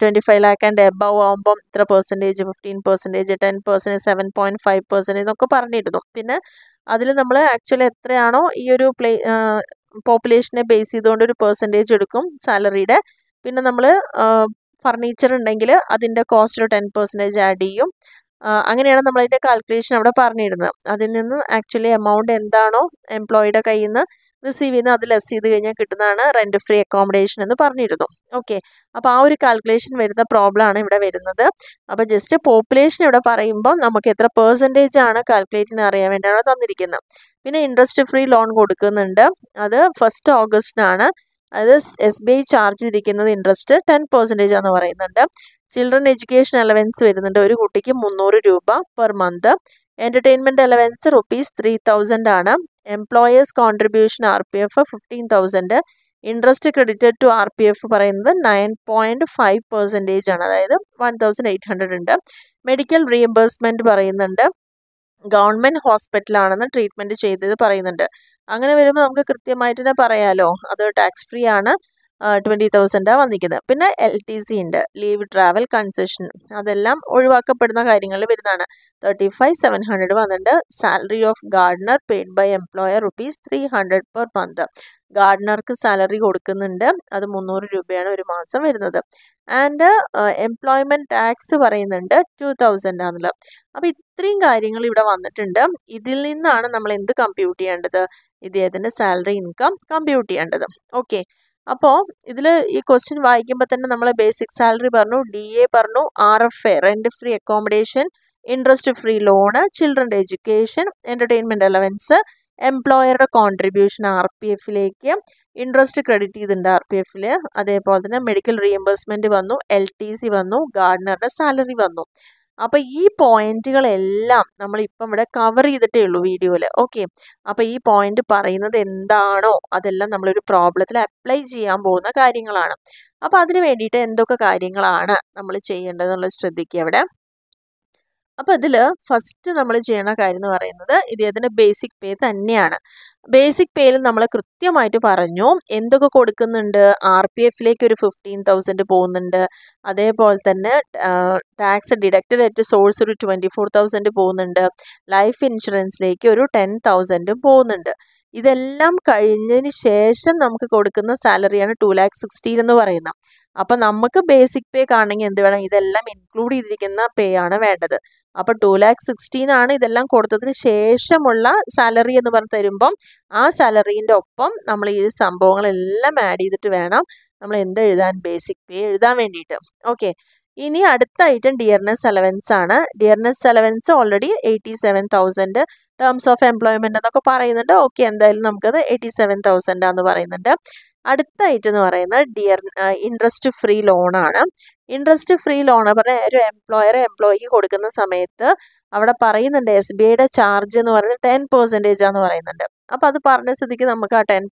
A: twenty five lakh and above ആകുമ്പം ഇത്ര percentage fifteen percentage ten percentage seven point five percentage എന്നൊക്കെ പറഞ്ഞിരുന്നു പിന്നെ അതിൽ നമ്മൾ ആക്ച്വലി എത്രയാണോ ഈ ഒരു പ്ലേ പോപ്പുലേഷനെ ബേസ് ചെയ്തുകൊണ്ട് ഒരു പെർസെൻറ്റേജ് എടുക്കും സാലറിയുടെ പിന്നെ നമ്മൾ ഫർണിച്ചർ ഉണ്ടെങ്കിൽ അതിൻ്റെ കോസ്റ്റ് ടെൻ പെർസെൻറ്റേജ് ആഡ് ചെയ്യും അങ്ങനെയാണ് നമ്മളതിൻ്റെ കാൽക്കുലേഷൻ അവിടെ പറഞ്ഞിരുന്നത് അതിൽ നിന്ന് ആക്ച്വലി എമൗണ്ട് എന്താണോ എംപ്ലോയിയുടെ കയ്യിൽ നിന്ന് റിസീവ് ചെയ്യുന്ന അത് ലെസ് ചെയ്ത് കഴിഞ്ഞാൽ കിട്ടുന്നതാണ് റെൻറ്റ് ഫ്രീ അക്കോമഡേഷൻ എന്ന് പറഞ്ഞിരുന്നു ഓക്കെ അപ്പോൾ ആ ഒരു കാൽക്കുലേഷൻ വരുന്ന പ്രോബ്ലം ആണ് ഇവിടെ വരുന്നത് അപ്പോൾ ജസ്റ്റ് പോപ്പുലേഷൻ ഇവിടെ പറയുമ്പോൾ നമുക്ക് എത്ര പേഴ്സൻറ്റേജ് ആണ് കാൽക്കുലേറ്റിന് അറിയാൻ വേണ്ടിയാണ് തന്നിരിക്കുന്നത് പിന്നെ ഇൻട്രസ്റ്റ് ഫ്രീ ലോൺ കൊടുക്കുന്നുണ്ട് അത് ഫസ്റ്റ് ഓഗസ്റ്റിനാണ് അത് എസ് ബി ഐ ചാർജ് ചെയ്തിരിക്കുന്നത് ഇൻട്രസ്റ്റ് ടെൻ പെർസെൻറ്റേജ് ആണെന്ന് പറയുന്നുണ്ട് ചിൽഡ്രൻ എഡ്യൂക്കേഷൻ അലവൻസ് വരുന്നുണ്ട് ഒരു കുട്ടിക്ക് മുന്നൂറ് രൂപ per month entertainment allowance rupees three thousand ആണ് employer's contribution R P F fifteen thousand interest credited to R P F പറയുന്നത് നയൻ പോയിൻറ്റ് ഫൈവ് പെർസെൻറ്റേജ് ആണ് അതായത് വൺ തൗസൻഡ് എയ്റ്റ് ഹൺഡ്രഡ് ഉണ്ട് മെഡിക്കൽ റീഎംബേഴ്സ്മെൻറ്റ് പറയുന്നുണ്ട് ഗവൺമെൻറ് ഹോസ്പിറ്റലാണെന്ന് ട്രീറ്റ്മെൻറ്റ് ചെയ്തത് പറയുന്നുണ്ട് അങ്ങനെ വരുമ്പോൾ നമുക്ക് കൃത്യമായിട്ട് തന്നെ പറയാമല്ലോ അത് ടാക്സ് ഫ്രീ ആണ് ട്വൻറ്റി തൗസൻഡാണ് വന്നിരിക്കുന്നത് പിന്നെ എൽ ടി സി ഉണ്ട് ലീവ് ട്രാവൽ കൺസെഷൻ അതെല്ലാം ഒഴിവാക്കപ്പെടുന്ന കാര്യങ്ങളിൽ വരുന്നതാണ് തേർട്ടി ഫൈവ് സെവൻ ഹൺഡ്രഡ് വന്നിട്ടുണ്ട് salary of gardener paid by employer rupees three hundred per month ഗാർഡനർക്ക് സാലറി കൊടുക്കുന്നുണ്ട് അത് മുന്നൂറ് രൂപയാണ് ഒരു മാസം വരുന്നത് ആൻഡ് എംപ്ലോയ്മെൻറ്റ് ടാക്സ് പറയുന്നുണ്ട് ടു തൗസൻഡ് ആണല്ലോ അപ്പോൾ ഇത്രയും കാര്യങ്ങൾ ഇവിടെ വന്നിട്ടുണ്ട് ഇതിൽ നിന്നാണ് നമ്മൾ എന്ത് കമ്പ്യൂട്ട് ചെയ്യേണ്ടത് ഇദ്ദേഹത്തിൻ്റെ സാലറി ഇൻകം കമ്പ്യൂട്ട് ചെയ്യേണ്ടത് ഓക്കെ അപ്പോൾ ഇതിൽ ഈ ക്വസ്റ്റ്യൻ വായിക്കുമ്പോൾ തന്നെ നമ്മൾ ബേസിക് സാലറി പറഞ്ഞു ഡി എ പറഞ്ഞു R F A rent free accommodation interest free loan ചിൽഡ്രൻ്റെ എഡ്യൂക്കേഷൻ എൻ്റർടൈൻമെൻറ്റ് അലവൻസ് എംപ്ലോയറുടെ കോൺട്രിബ്യൂഷൻ ആർ പി എഫിലേക്ക് ഇൻട്രസ്റ്റ് ക്രെഡിറ്റ് ചെയ്തിട്ടുണ്ട് ആർ പി എഫിൽ അതേപോലെ തന്നെ മെഡിക്കൽ റീഎംബേഴ്സ്മെൻറ്റ് വന്നു എൽ ടി സി വന്നു ഗാർഡനറുടെ സാലറി വന്നു അപ്പോൾ ഈ പോയിന്റുകളെല്ലാം നമ്മൾ ഇപ്പം ഇവിടെ കവർ ചെയ്തിട്ടേ ഉള്ളൂ വീഡിയോയിൽ ഓക്കെ അപ്പോൾ ഈ പോയിന്റ് പറയുന്നത് എന്താണോ അതെല്ലാം നമ്മളൊരു പ്രോബ്ലത്തിൽ അപ്ലൈ ചെയ്യാൻ പോകുന്ന കാര്യങ്ങളാണ് അപ്പോൾ അതിന് വേണ്ടിയിട്ട് എന്തൊക്കെ കാര്യങ്ങളാണ് നമ്മൾ ചെയ്യേണ്ടതെന്നുള്ളത് ശ്രദ്ധിക്കുക അവിടെ അപ്പോൾ ഇതിൽ ഫസ്റ്റ് നമ്മൾ ചെയ്യണ കാര്യം എന്ന് പറയുന്നത് ഇദ്ദേഹത്തിൻ്റെ ബേസിക് പേ തന്നെയാണ് ബേസിക് പേയിൽ നമ്മൾ കൃത്യമായിട്ട് പറഞ്ഞു എന്തൊക്കെ കൊടുക്കുന്നുണ്ട് ആർ പി എഫിലേക്ക് ഒരു ഫിഫ്റ്റീൻ തൗസൻഡ് പോകുന്നുണ്ട് അതേപോലെ തന്നെ ടാക്സ് ഡിഡക്റ്റഡ് അറ്റ് സോഴ്സ് ഒരു ട്വൻറ്റി ഫോർ തൗസൻഡ് പോകുന്നുണ്ട് ലൈഫ് ഇൻഷുറൻസിലേക്ക് ഒരു ടെൻ തൗസൻഡ് പോകുന്നുണ്ട് ഇതെല്ലാം കഴിഞ്ഞതിന് ശേഷം നമുക്ക് കൊടുക്കുന്ന സാലറിയാണ് ടു ലാക്ക് സിക്സ്റ്റീൻ എന്ന് പറയുന്നത് അപ്പൊ നമുക്ക് ബേസിക് പേ കാണണമെങ്കിൽ എന്ത് വേണം ഇതെല്ലാം ഇൻക്ലൂഡ് ചെയ്തിരിക്കുന്ന പേ ആണ് വേണ്ടത് അപ്പോൾ ടു ലാക്ക് സിക്സ്റ്റീൻ ആണ് ഇതെല്ലാം കൊടുത്തതിന് ശേഷമുള്ള സാലറി എന്ന് പറഞ്ഞ് തരുമ്പം ആ സാലറീൻ്റെ ഒപ്പം നമ്മൾ ഈ സംഭവങ്ങളെല്ലാം ആഡ് ചെയ്തിട്ട് വേണം നമ്മൾ എന്ത് എഴുതാൻ ബേസിക് പേ എഴുതാൻ വേണ്ടിയിട്ട് ഓക്കെ ഇനി അടുത്ത ഐറ്റം ഡിയർനെസ് അലവൻസ് ആണ് dearness allowance already eighty seven thousand terms of employment എന്നൊക്കെ പറയുന്നുണ്ട് ഓക്കെ എന്തായാലും നമുക്കത് എയ്റ്റി സെവൻ തൗസൻഡ് ആന്ന് പറയുന്നുണ്ട് അടുത്ത ഐറ്റം എന്ന് പറയുന്നത് ഡിയർ ഇൻട്രസ്റ്റ് ഫ്രീ ലോണാണ് ഇൻട്രസ്റ്റ് ഫ്രീ ലോൺ പറഞ്ഞാൽ ഒരു എംപ്ലോയർ എംപ്ലോയിക്ക് കൊടുക്കുന്ന സമയത്ത് അവിടെ പറയുന്നുണ്ട് എസ് ബി ഐയുടെ ചാർജ് എന്ന് പറയുന്നത് ടെൻ പെർസെൻറ്റേജ് ആണെന്ന് പറയുന്നുണ്ട് അപ്പോൾ അത് പറഞ്ഞ സ്ഥിതിക്ക് നമുക്ക് ആ ടെൻ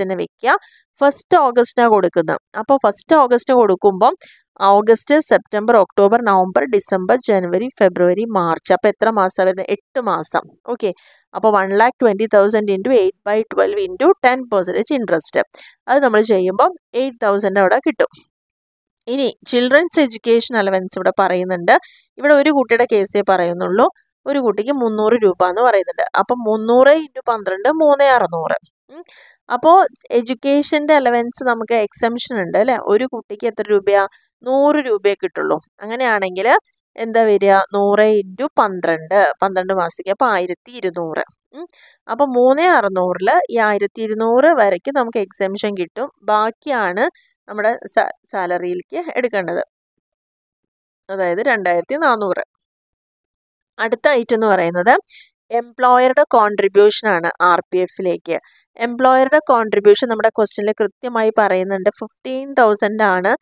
A: തന്നെ വെക്കുക ഫസ്റ്റ് ഓഗസ്റ്റിനാണ് കൊടുക്കുന്നത് അപ്പോൾ ഫസ്റ്റ് ഓഗസ്റ്റിന് കൊടുക്കുമ്പം August September October November December January February March അപ്പോൾ എത്ര മാസമാണ് വരുന്നത് എട്ട് മാസം ഓക്കെ അപ്പോൾ one lakh twenty thousand into eight by twelve into ten percentage interest അത് നമ്മൾ ചെയ്യുമ്പോൾ എയ്റ്റ് തൗസൻഡ് അവിടെ കിട്ടും ഇനി ചിൽഡ്രൻസ് എഡ്യൂക്കേഷൻ അലവൻസ് ഇവിടെ പറയുന്നുണ്ട് ഇവിടെ ഒരു കുട്ടിയുടെ കേസേ പറയുന്നുള്ളൂ ഒരു കുട്ടിക്ക് മുന്നൂറ് രൂപ എന്ന് പറയുന്നുണ്ട് അപ്പം മുന്നൂറ് ഇൻറ്റു പന്ത്രണ്ട് മൂന്ന് അറുന്നൂറ് അപ്പോൾ എഡ്യൂക്കേഷൻ്റെ അലവൻസ് നമുക്ക് എക്സംഷൻ ഉണ്ട് അല്ലേ ഒരു കുട്ടിക്ക് എത്ര രൂപയാണ് നൂറ് രൂപയെ കിട്ടുള്ളൂ അങ്ങനെയാണെങ്കിൽ എന്താ വരിക നൂറ് ഇൻറ്റു പന്ത്രണ്ട് പന്ത്രണ്ട് മാസത്തേക്ക് അപ്പോൾ ആയിരത്തി ഇരുന്നൂറ് അപ്പോൾ മൂന്ന് അറുന്നൂറിൽ ഈ ആയിരത്തി ഇരുന്നൂറ് വരയ്ക്ക് നമുക്ക് എക്സംഷൻ കിട്ടും ബാക്കിയാണ് നമ്മുടെ സാലറിയിലേക്ക് എടുക്കേണ്ടത് അതായത് രണ്ടായിരത്തി നാന്നൂറ് അടുത്ത ഐറ്റം എന്ന് പറയുന്നത് എംപ്ലോയറുടെ കോൺട്രിബ്യൂഷൻ ആണ് ആർ പി എഫിലേക്ക് എംപ്ലോയറുടെ കോൺട്രിബ്യൂഷൻ നമ്മുടെ ക്വസ്റ്റ്യനിൽ കൃത്യമായി പറയുന്നുണ്ട് ഫിഫ്റ്റീൻ തൗസൻഡ് ആണ്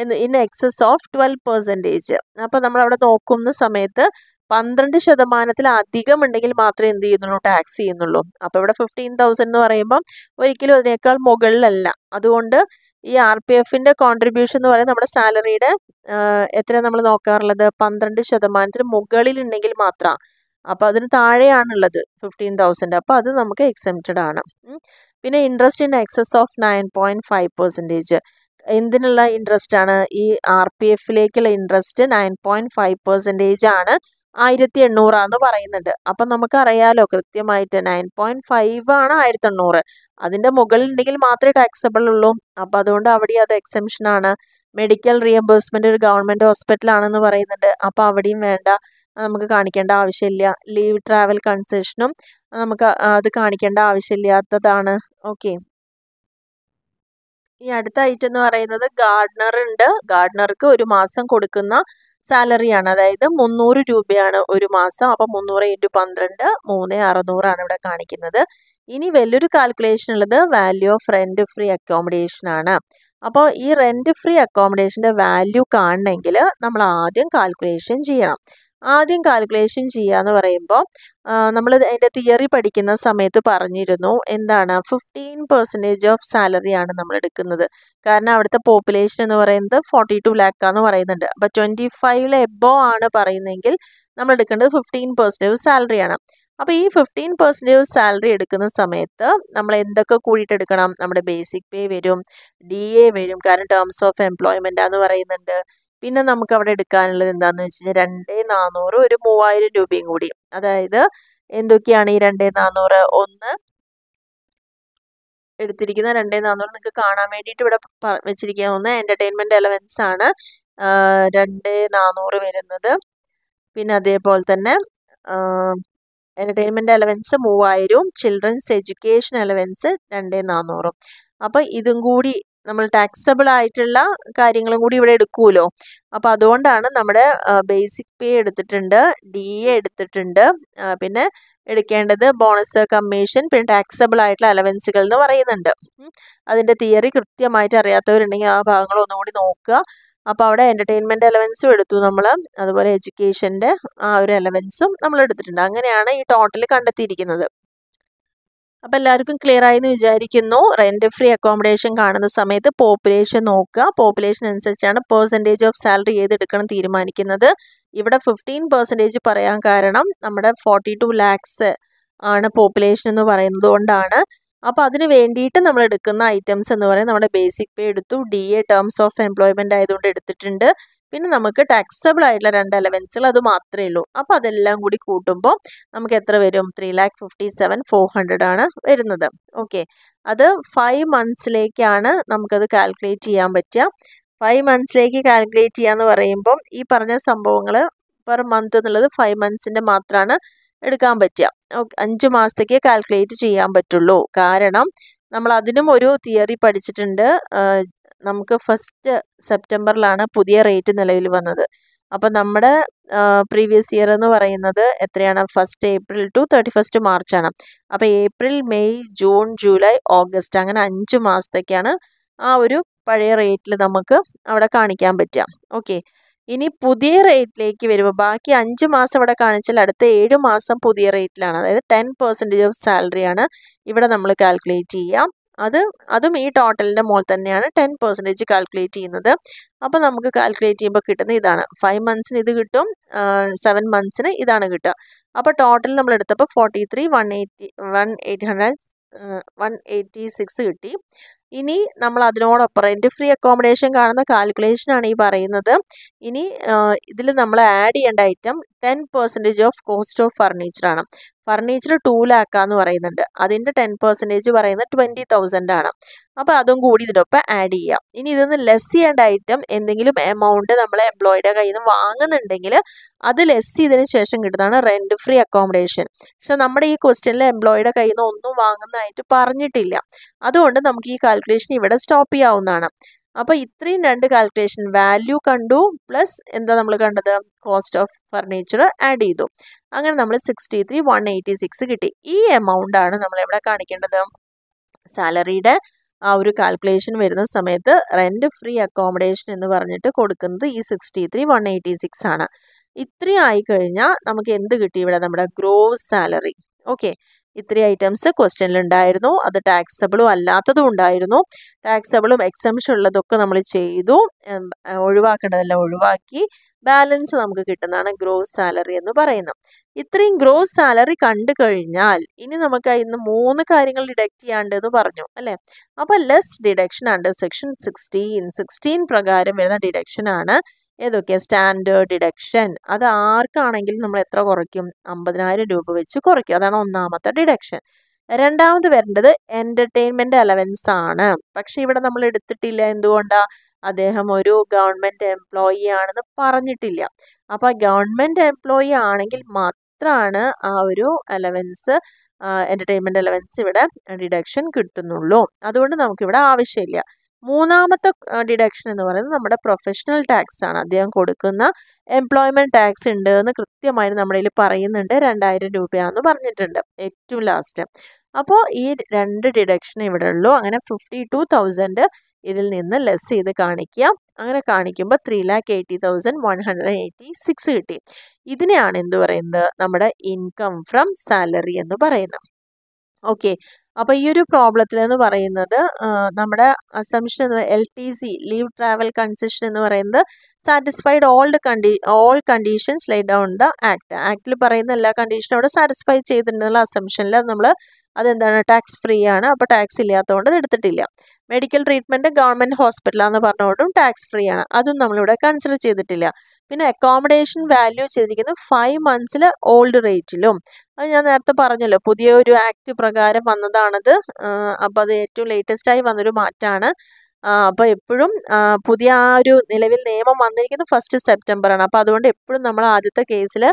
A: എന്ന് in excess of twelve percentage അപ്പോൾ നമ്മൾ അവിടെ നോക്കുന്ന സമയത്ത് പന്ത്രണ്ട് ശതമാനത്തിൽ അധികം ഉണ്ടെങ്കിൽ മാത്രമേ എന്ത് ചെയ്യുന്നുള്ളൂ ടാക്സ് ചെയ്യുന്നുള്ളൂ അപ്പോൾ ഇവിടെ ഫിഫ്റ്റീൻ തൗസൻഡ് എന്ന് പറയുമ്പം ഒരിക്കലും അതിനേക്കാൾ മുകളിലല്ല അതുകൊണ്ട് ഈ ആർ പി എഫിൻ്റെ കോൺട്രിബ്യൂഷൻ എന്ന് പറയുന്നത് നമ്മുടെ സാലറിയുടെ എത്ര നമ്മൾ നോക്കാറുള്ളത് പന്ത്രണ്ട് ശതമാനത്തിന് മുകളിലുണ്ടെങ്കിൽ മാത്രം അപ്പോൾ അതിന് താഴെയാണുള്ളത് ഫിഫ്റ്റീൻ തൗസൻഡ് അപ്പോൾ അത് നമുക്ക് എക്സെപ്റ്റഡ് ആണ് പിന്നെ interest in excess of nine point five percentage എന്തിനുള്ള ഇൻട്രസ്റ്റ് ആണ് ഈ ആർ പി എഫിലേക്കുള്ള interest nine point five percentage ആണ് ആയിരത്തി എണ്ണൂറാന്ന് പറയുന്നുണ്ട് അപ്പം നമുക്കറിയാലോ കൃത്യമായിട്ട് നയൻ പോയിന്റ് ഫൈവ് ആണ് ആയിരത്തി എണ്ണൂറ് അതിൻ്റെ ഉണ്ടെങ്കിൽ മാത്രമേ ടാക്സബിൾ ഉള്ളൂ അപ്പം അതുകൊണ്ട് അവിടെ അത് എക്സെംഷൻ ആണ് മെഡിക്കൽ റീഎംബേഴ്സ്മെൻ്റ് ഒരു ഗവൺമെൻറ് ഹോസ്പിറ്റലാണെന്ന് പറയുന്നുണ്ട് അപ്പോൾ അവിടെയും വേണ്ട നമുക്ക് കാണിക്കേണ്ട ആവശ്യമില്ല ലീവ് ട്രാവൽ കൺസെഷനും നമുക്ക് അത് കാണിക്കേണ്ട ആവശ്യമില്ലാത്തതാണ് ഓക്കെ ഈ അടുത്ത ഐറ്റം എന്ന് പറയുന്നത് ഗാർഡനർ ഉണ്ട് ഗാർഡനർക്ക് ഒരു മാസം കൊടുക്കുന്ന സാലറിയാണ് അതായത് മുന്നൂറ് രൂപയാണ് ഒരു മാസം അപ്പം മുന്നൂറ് ഇൻറ്റു പന്ത്രണ്ട് മൂന്ന് അറുന്നൂറാണ് ഇവിടെ കാണിക്കുന്നത് ഇനി വലിയൊരു കാൽക്കുലേഷൻ ഉള്ളത് value of rent free accommodation ആണ് അപ്പോൾ ഈ റെൻറ്റ് ഫ്രീ അക്കോമഡേഷൻ്റെ വാല്യൂ കാണണമെങ്കിൽ നമ്മൾ ആദ്യം കാൽക്കുലേഷൻ ചെയ്യണം ആദ്യം കാൽക്കുലേഷൻ ചെയ്യുക എന്ന് പറയുമ്പോൾ നമ്മൾ അതിൻ്റെ തിയറി പഠിക്കുന്ന സമയത്ത് പറഞ്ഞിരുന്നു എന്താണ് ഫിഫ്റ്റീൻ പെർസെൻറ്റേജ് ഓഫ് ആണ് നമ്മൾ എടുക്കുന്നത് കാരണം അവിടുത്തെ പോപ്പുലേഷൻ എന്ന് പറയുന്നത് ഫോർട്ടി ടു ലാക്കാന്ന് പറയുന്നുണ്ട് അപ്പോൾ ട്വൻറ്റി ഫൈവിൽ എബോ ആണ് പറയുന്നതെങ്കിൽ നമ്മൾ എടുക്കേണ്ടത് ഫിഫ്റ്റീൻ പെർസെൻറ്റേജ് ആണ് അപ്പോൾ ഈ ഫിഫ്റ്റീൻ പെർസെൻറ്റേജ് സാലറി എടുക്കുന്ന സമയത്ത് നമ്മൾ എന്തൊക്കെ എടുക്കണം നമ്മുടെ ബേസിക് പേ വരും ഡി എ വരും കാരണം ടേംസ് ഓഫ് എംപ്ലോയ്മെൻ്റ് എന്ന് പറയുന്നുണ്ട് പിന്നെ നമുക്ക് അവിടെ എടുക്കാനുള്ളത് എന്താണെന്ന് വെച്ച് കഴിഞ്ഞാൽ രണ്ടേ നാനൂറ് ഒരു മൂവായിരം രൂപയും കൂടി അതായത് എന്തൊക്കെയാണ് ഈ രണ്ടേ നാനൂറ് ഒന്ന് എടുത്തിരിക്കുന്ന രണ്ടേ നാനൂറ് നിങ്ങൾക്ക് കാണാൻ വേണ്ടിയിട്ട് ഇവിടെ വെച്ചിരിക്കുന്ന ഒന്ന് എൻ്റർടൈൻമെൻറ്റ് എലവൻസ് ആണ് രണ്ടേ നാനൂറ് വരുന്നത് പിന്നെ അതേപോലെ തന്നെ എൻ്റർടൈൻമെൻറ്റ് അലവൻസ് മൂവായിരവും ചിൽഡ്രൻസ് എഡ്യൂക്കേഷൻ അലവൻസ് രണ്ടേ നാനൂറും അപ്പോൾ ഇതും കൂടി നമ്മൾ ടാക്സബിൾ ആയിട്ടുള്ള കാര്യങ്ങളും കൂടി ഇവിടെ എടുക്കുമല്ലോ അപ്പം അതുകൊണ്ടാണ് നമ്മുടെ ബേസിക് പേ എടുത്തിട്ടുണ്ട് ഡി എ എടുത്തിട്ടുണ്ട് പിന്നെ എടുക്കേണ്ടത് ബോണസ് കമ്മീഷൻ പിന്നെ ടാക്സബിൾ ആയിട്ടുള്ള അലവൻസുകൾ എന്ന് പറയുന്നുണ്ട് അതിൻ്റെ തിയറി കൃത്യമായിട്ട് അറിയാത്തവരുണ്ടെങ്കിൽ ആ ഭാഗങ്ങൾ ഒന്നുകൂടി നോക്കുക അപ്പോൾ അവിടെ എൻ്റർടൈൻമെൻറ്റ് അലവൻസും എടുത്തു നമ്മൾ അതുപോലെ എഡ്യൂക്കേഷൻ്റെ ആ ഒരു അലവൻസും നമ്മൾ എടുത്തിട്ടുണ്ട് അങ്ങനെയാണ് ഈ ടോട്ടൽ കണ്ടെത്തിയിരിക്കുന്നത് അപ്പോൾ എല്ലാവർക്കും ക്ലിയർ ആയെന്ന് വിചാരിക്കുന്നു റെൻറ്റ് ഫ്രീ അക്കോമഡേഷൻ കാണുന്ന സമയത്ത് പോപ്പുലേഷൻ നോക്കുക പോപ്പുലേഷൻ അനുസരിച്ചാണ് പേഴ്സൻറ്റേജ് ഓഫ് സാലറി ഏതെടുക്കണം തീരുമാനിക്കുന്നത് ഇവിടെ ഫിഫ്റ്റീൻ പെർസെൻറ്റേജ് പറയാൻ കാരണം നമ്മുടെ ഫോർട്ടി ടു ലാക്സ് ആണ് പോപ്പുലേഷൻ എന്ന് പറയുന്നത് കൊണ്ടാണ് അപ്പോൾ അതിന് വേണ്ടിയിട്ട് നമ്മൾ എടുക്കുന്ന ഐറ്റംസ് എന്ന് പറയുന്നത് നമ്മുടെ ബേസിക് പേ എടുത്തു D A terms of employment ആയതുകൊണ്ട് എടുത്തിട്ടുണ്ട് പിന്നെ നമുക്ക് ടാക്സബിൾ ആയിട്ടുള്ള രണ്ട് അലവൻസുകൾ അത് മാത്രമേ ഉള്ളൂ അപ്പോൾ അതെല്ലാം കൂടി കൂട്ടുമ്പോൾ നമുക്ക് എത്ര വരും three lakh fifty seven four hundred ആണ് വരുന്നത് ഓക്കെ അത് ഫൈവ് മന്ത്സിലേക്കാണ് നമുക്കത് കാൽക്കുലേറ്റ് ചെയ്യാൻ പറ്റുക ഫൈവ് മന്ത്സിലേക്ക് കാൽക്കുലേറ്റ് ചെയ്യാന്ന് പറയുമ്പോൾ ഈ പറഞ്ഞ സംഭവങ്ങൾ പെർ മന്ത് എന്നുള്ളത് ഫൈവ് മന്ത്സിൻ്റെ മാത്രമാണ് എടുക്കാൻ പറ്റുക ഓക്കെ അഞ്ച് മാസത്തേക്ക് കാൽക്കുലേറ്റ് ചെയ്യാൻ പറ്റുള്ളൂ കാരണം നമ്മൾ അതിനും ഒരു തിയറി പഠിച്ചിട്ടുണ്ട് നമുക്ക് ഫസ്റ്റ് സെപ്റ്റംബറിലാണ് പുതിയ റേറ്റ് നിലവിൽ വന്നത് അപ്പോൾ നമ്മുടെ പ്രീവിയസ് ഇയർ എന്ന് പറയുന്നത് എത്രയാണ് first April to thirty first ആണ് അപ്പോൾ April May June July August അങ്ങനെ അഞ്ച് മാസത്തേക്കാണ് ആ ഒരു പഴയ റേറ്റിൽ നമുക്ക് അവിടെ കാണിക്കാൻ പറ്റുക ഓക്കെ ഇനി പുതിയ റേറ്റിലേക്ക് വരുമ്പോൾ ബാക്കി അഞ്ച് മാസം ഇവിടെ കാണിച്ചാൽ അടുത്ത ഏഴ് മാസം പുതിയ റേറ്റിലാണ് അതായത് ടെൻ പെർസെൻറ്റേജ് ഓഫ് സാലറിയാണ് ഇവിടെ നമ്മൾ കാൽക്കുലേറ്റ് ചെയ്യുക അത് അതും ഈ ടോട്ടലിൻ്റെ മോൾ തന്നെയാണ് ടെൻ പെർസെൻറ്റേജ് കാൽക്കുലേറ്റ് ചെയ്യുന്നത് അപ്പോൾ നമുക്ക് കാൽക്കുലേറ്റ് ചെയ്യുമ്പോൾ കിട്ടുന്ന ഇതാണ് ഫൈവ് മന്ത്സിന് ഇത് കിട്ടും സെവൻ മന്ത്സിന് ഇതാണ് കിട്ടുക അപ്പോൾ ടോട്ടൽ നമ്മൾ എടുത്തപ്പോൾ forty three one eighty one eight hundred one eighty six കിട്ടി ഇനി നമ്മൾ അതിനോടൊപ്പം റെൻറ്റ് ഫ്രീ അക്കോമഡേഷൻ കാണുന്ന കാൽക്കുലേഷനാണ് ഈ പറയുന്നത് ഇനി ഇതിൽ നമ്മൾ ആഡ് ചെയ്യേണ്ട item ten percentage of cost of ഫർണിച്ചറാണ് ഫർണിച്ചർ ടു ലാക്കാന്ന് പറയുന്നുണ്ട് അതിൻ്റെ ടെൻ പെർസെൻറ്റേജ് പറയുന്നത് ട്വൻറ്റി തൗസൻഡ് ആണ് അപ്പോൾ അതും കൂടി ഇതിനൊപ്പം ആഡ് ചെയ്യാം ഇനി ഇതൊന്ന് ലെസ് ഐറ്റം എന്തെങ്കിലും എമൗണ്ട് നമ്മൾ എംപ്ലോയിയുടെ കയ്യിൽ നിന്ന് വാങ്ങുന്നുണ്ടെങ്കിൽ അത് ലെസ് ചെയ്തതിന് ശേഷം കിട്ടുന്നതാണ് റെൻറ്റ് ഫ്രീ അക്കോമഡേഷൻ പക്ഷെ നമ്മുടെ ഈ ക്വസ്റ്റ്യനിൽ എംപ്ലോയിയുടെ കയ്യിൽ നിന്ന് ഒന്നും വാങ്ങുന്നതായിട്ട് പറഞ്ഞിട്ടില്ല അതുകൊണ്ട് നമുക്ക് ഈ കാൽക്കുലേഷൻ ഇവിടെ സ്റ്റോപ്പ് ചെയ്യാവുന്നതാണ് അപ്പോൾ ഇത്രയും രണ്ട് കാൽക്കുലേഷൻ വാല്യൂ കണ്ടു പ്ലസ് എന്താ നമ്മൾ കണ്ടത് കോസ്റ്റ് ഓഫ് ഫർണിച്ചർ ആഡ് ചെയ്തു അങ്ങനെ നമ്മൾ sixty three one eighty six കിട്ടി ഈ എമൗണ്ട് ആണ് നമ്മൾ എവിടെ കാണിക്കേണ്ടത് സാലറിയുടെ ആ ഒരു കാൽക്കുലേഷൻ വരുന്ന സമയത്ത് റെൻറ്റ് ഫ്രീ അക്കോമഡേഷൻ എന്ന് പറഞ്ഞിട്ട് കൊടുക്കുന്നത് ഈ sixty three one eighty six ആണ് ഇത്രയും ആയിക്കഴിഞ്ഞാൽ നമുക്ക് എന്ത് കിട്ടി ഇവിടെ നമ്മുടെ ഗ്രോസ് സാലറി ഓക്കെ ഇത്രയും ഐറ്റംസ് ക്വസ്റ്റ്യനിൽ ഉണ്ടായിരുന്നു അത് ടാക്സബിളും അല്ലാത്തതും ഉണ്ടായിരുന്നു ടാക്സബിളും എക്സംഷൻ ഉള്ളതൊക്കെ നമ്മൾ ചെയ്തു ഒഴിവാക്കേണ്ടതെല്ലാം ഒഴിവാക്കി ബാലൻസ് നമുക്ക് കിട്ടുന്നതാണ് ഗ്രോസ് സാലറി എന്ന് പറയുന്നത് ഇത്രയും ഗ്രോസ് സാലറി കണ്ടു കഴിഞ്ഞാൽ ഇനി നമുക്ക് അതിന് മൂന്ന് കാര്യങ്ങൾ ഡിഡക്ട് ചെയ്യാണ്ടെന്ന് പറഞ്ഞു അല്ലേ അപ്പോൾ less deduction under section sixteen sixteen പ്രകാരം വരുന്ന ഡിഡക്ഷൻ ആണ് ഏതൊക്കെ സ്റ്റാൻഡേർഡ് ഡിഡക്ഷൻ അത് ആർക്കാണെങ്കിലും നമ്മൾ എത്ര കുറയ്ക്കും അമ്പതിനായിരം രൂപ വെച്ച് കുറയ്ക്കും അതാണ് ഒന്നാമത്തെ ഡിഡക്ഷൻ രണ്ടാമത് വരേണ്ടത് എൻ്റർടൈൻമെൻ്റ് അലവൻസ് ആണ് പക്ഷെ ഇവിടെ നമ്മൾ എടുത്തിട്ടില്ല എന്തുകൊണ്ടാണ് അദ്ദേഹം ഒരു ഗവൺമെൻറ് എംപ്ലോയി ആണെന്ന് പറഞ്ഞിട്ടില്ല അപ്പോൾ ഗവൺമെൻറ് എംപ്ലോയി ആണെങ്കിൽ മാത്രമാണ് ആ ഒരു അലവൻസ് എൻ്റർടൈൻമെൻറ്റ് അലവൻസ് ഇവിടെ ഡിഡക്ഷൻ കിട്ടുന്നുള്ളൂ അതുകൊണ്ട് നമുക്കിവിടെ ആവശ്യമില്ല മൂന്നാമത്തെ ഡിഡക്ഷൻ എന്ന് പറയുന്നത് നമ്മുടെ പ്രൊഫഷണൽ ടാക്സ് ആണ് അദ്ദേഹം കൊടുക്കുന്ന എംപ്ലോയ്മെന്റ് ടാക്സ് ഉണ്ട് എന്ന് കൃത്യമായി നമ്മുടെ ഇതിൽ പറയുന്നുണ്ട് രണ്ടായിരം രൂപയാന്ന് പറഞ്ഞിട്ടുണ്ട് ഏറ്റവും ലാസ്റ്റ് അപ്പോൾ ഈ രണ്ട് ഡിഡക്ഷൻ ഇവിടെ ഉള്ളൂ അങ്ങനെ ഫിഫ്റ്റി ടു തൗസൻഡ് ഇതിൽ നിന്ന് ലെസ് ചെയ്ത് കാണിക്കുക അങ്ങനെ കാണിക്കുമ്പോൾ three lakh eighty thousand one hundred eighty six കിട്ടി ഇതിനെയാണ് എന്ത് പറയുന്നത് നമ്മുടെ ഇൻകം ഫ്രം സാലറി എന്ന് പറയുന്നത് ഓക്കെ അപ്പോൾ ഈ ഒരു പ്രോബ്ലത്തിൽ എന്ന് പറയുന്നത് നമ്മുടെ അസംഷൻ എന്ന് L T C leave travel concession എന്ന് പറയുന്നത് സാറ്റിസ്ഫൈഡ് ഓൾഡ് കണ്ടീ all conditions lay down the act ആക്ടിൽ പറയുന്ന എല്ലാ കണ്ടീഷനും അവിടെ സാറ്റിസ്ഫൈ ചെയ്തിട്ടുണ്ടെന്നുള്ള അസംഷനിൽ നമ്മൾ അതെന്താണ് ടാക്സ് ഫ്രീ ആണ് അപ്പോൾ ടാക്സ് ഇല്ലാത്തതുകൊണ്ട് അത് എടുത്തിട്ടില്ല മെഡിക്കൽ ട്രീറ്റ്മെൻറ്റ് ഗവൺമെൻറ് എന്ന് പറഞ്ഞുകൊണ്ടും ടാക്സ് ഫ്രീ ആണ് അതും നമ്മളിവിടെ കൺസിഡർ ചെയ്തിട്ടില്ല പിന്നെ അക്കോമഡേഷൻ വാല്യൂ ചെയ്തിരിക്കുന്നത് ഫൈവ് മന്ത്സിൽ ഓൾഡ് റേറ്റിലും അത് ഞാൻ നേരത്തെ പറഞ്ഞല്ലോ പുതിയ ഒരു ആക്ട് പ്രകാരം വന്നതാണ് വന്നതാണത് അപ്പോൾ അത് ഏറ്റവും ലേറ്റസ്റ്റായി വന്നൊരു മാറ്റമാണ് അപ്പോൾ എപ്പോഴും പുതിയ ആ ഒരു നിലവിൽ നിയമം വന്നിരിക്കുന്നത് ഫസ്റ്റ് സെപ്റ്റംബർ ആണ് അപ്പോൾ അതുകൊണ്ട് എപ്പോഴും നമ്മൾ ആദ്യത്തെ കേസിൽ